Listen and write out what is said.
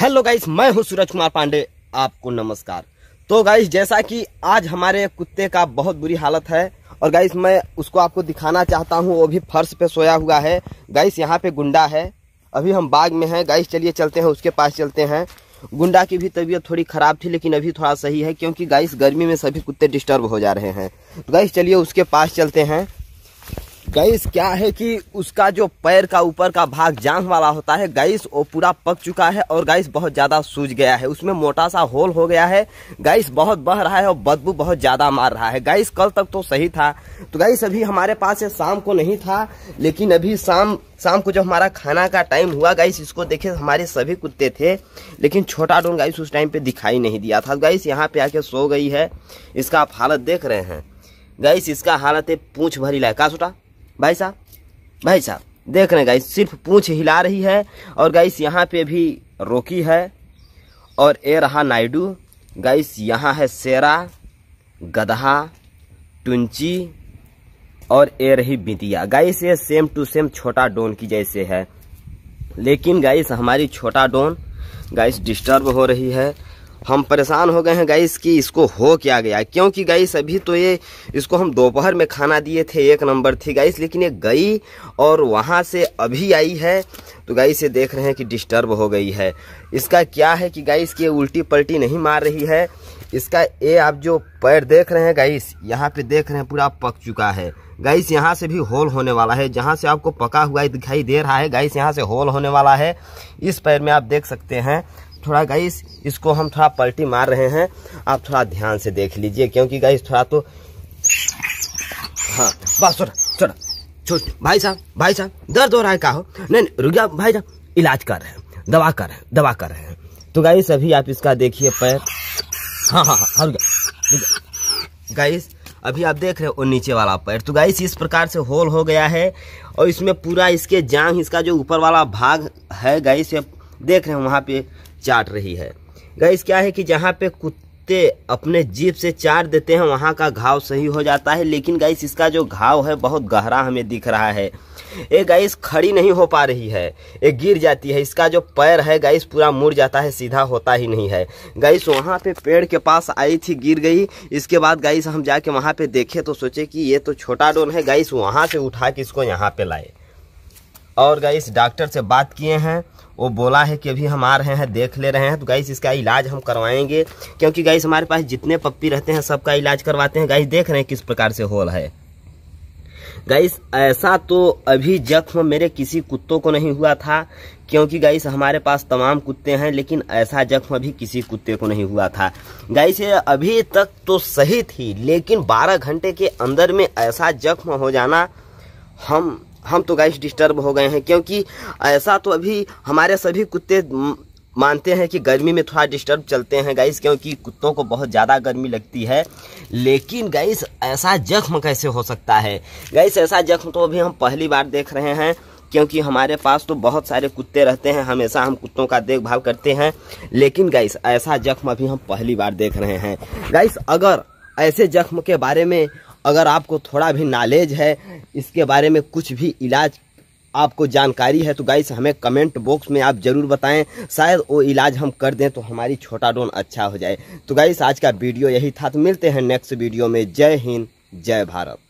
hello guys मैं हूं सूरज कुमार पांडे आपको नमस्कार तो गाइस जैसा कि आज हमारे कुत्ते का बहुत बुरी हालत है और गाइस मैं उसको आपको दिखाना चाहता हूं वो भी फर्श पे सोया हुआ है गाइस यहां पे गुंडा है अभी हम बाग में हैं गाइस चलिए चलते हैं उसके पास चलते हैं गुंडा की भी तबीयत थोड़ी ख़राब थी लेकिन अभी थोड़ा सही है क्योंकि गाइस गर्मी में सभी कुत्ते डिस्टर्ब हो जा रहे हैं तो गाइस चलिए उसके पास चलते हैं गैस क्या है कि उसका जो पैर का ऊपर का भाग जांच वाला होता है गैस वो पूरा पक चुका है और गैस बहुत ज़्यादा सूज गया है उसमें मोटा सा होल हो गया है गैस बहुत बह रहा है और बदबू बहुत ज़्यादा मार रहा है गैस कल तक तो सही था तो गैस अभी हमारे पास है शाम को नहीं था लेकिन अभी शाम शाम को जब हमारा खाना का टाइम हुआ गाइस इसको देखे हमारे सभी कुत्ते थे लेकिन छोटा डोन गाइस उस टाइम पे दिखाई नहीं दिया था गाइस यहाँ पे आके सो गई है इसका आप हालत देख रहे हैं गाइस इसका हालत है पूछ भरी लायका छोटा भाई साहब भाई साहब देख रहे गाइस सिर्फ पूछ हिला रही है और गाइस यहाँ पे भी रोकी है और ए रहा नायडू गाइस यहाँ है सेरा गदहा टुंची और ए रही बिंदिया गाइस ये सेम टू सेम छोटा डोन की जैसे है लेकिन गाइस हमारी छोटा डोन गाइस डिस्टर्ब हो रही है हम परेशान हो गए हैं गाइस कि इसको हो क्या गया क्योंकि गाइस अभी तो ये इसको हम दोपहर में खाना दिए थे एक नंबर थी गाइस लेकिन ये गई और वहाँ से अभी आई है तो गाइस ये देख रहे हैं कि डिस्टर्ब हो गई है इसका क्या है कि गाइस की उल्टी पलटी नहीं मार रही है इसका ये आप जो पैर देख रहे हैं गाइस यहाँ पे देख रहे हैं पूरा पक चुका है गाइस यहाँ से भी होल होने वाला है जहाँ से आपको पका हुआ दिखाई दे रहा है गाइस यहाँ से होल होने वाला है इस पैर में आप देख सकते हैं थोड़ा गाइस इसको हम थोड़ा पलटी मार रहे हैं आप थोड़ा ध्यान से देख लीजिए क्योंकि गाइस थोड़ा तो हाँ बस छोटा छोटा छोट भाई साहब भाई साहब दर्द हो रहा है का हो नहीं नहीं रुक जाओ भाई साहब इलाज कर रहे हैं दवा कर रहे हैं दवा कर रहे हैं तो गाइस अभी आप इसका देखिए पैर हाँ हाँ हाँ रुक जाओ गाइस अभी आप देख रहे हो नीचे वाला पैर तो गाइस इस प्रकार से होल हो गया है और इसमें पूरा इसके जांग इसका जो ऊपर वाला भाग है गाइस आप देख रहे हैं वहाँ पे चाट रही है गैस क्या है कि जहाँ पे कुत्ते अपने जीप से चाट देते हैं वहाँ का घाव सही हो जाता है लेकिन गैस इसका जो घाव है बहुत गहरा हमें दिख रहा है ये गैस खड़ी नहीं हो पा रही है ये गिर जाती है इसका जो पैर है गैस पूरा मुड़ जाता है सीधा होता ही नहीं है गैस वहाँ पे पेड़ के पास आई थी गिर गई इसके बाद गैस हम जाके वहाँ पे देखे तो सोचे कि ये तो छोटा डोन है गैस वहाँ से उठा के इसको यहाँ पे लाए और गाइस डॉक्टर से बात किए हैं वो बोला है कि अभी हम आ रहे हैं देख ले रहे हैं तो गाइस इसका इलाज हम करवाएंगे क्योंकि गाइस हमारे पास जितने पप्पी रहते हैं सबका इलाज करवाते हैं गाइस देख रहे हैं किस प्रकार से होल है गाइस ऐसा तो अभी जख्म मेरे किसी कुत्तों को नहीं हुआ था क्योंकि गाइस हमारे पास तमाम कुत्ते हैं लेकिन ऐसा जख्म अभी किसी कुत्ते को नहीं हुआ था गाइस अभी तक तो सही थी लेकिन 12 घंटे के अंदर में ऐसा जख्म हो जाना हम हम तो गाइस डिस्टर्ब हो गए हैं क्योंकि ऐसा तो अभी हमारे सभी कुत्ते मानते हैं कि गर्मी में थोड़ा डिस्टर्ब चलते हैं गाइस क्योंकि कुत्तों को बहुत ज़्यादा गर्मी लगती है लेकिन गाइस ऐसा जख्म कैसे हो सकता है गाइस ऐसा जख्म तो अभी हम पहली बार देख रहे हैं क्योंकि हमारे पास तो बहुत सारे कुत्ते रहते हैं हमेशा हम कुत्तों का देखभाल करते हैं लेकिन गाइस ऐसा जख्म अभी हम पहली बार देख रहे हैं गाइस अगर ऐसे जख्म के बारे में अगर आपको थोड़ा भी नॉलेज है इसके बारे में कुछ भी इलाज आपको जानकारी है तो गाइस हमें कमेंट बॉक्स में आप ज़रूर बताएं शायद वो इलाज हम कर दें तो हमारी छोटा डोन अच्छा हो जाए तो गाइस आज का वीडियो यही था तो मिलते हैं नेक्स्ट वीडियो में जय हिंद जय भारत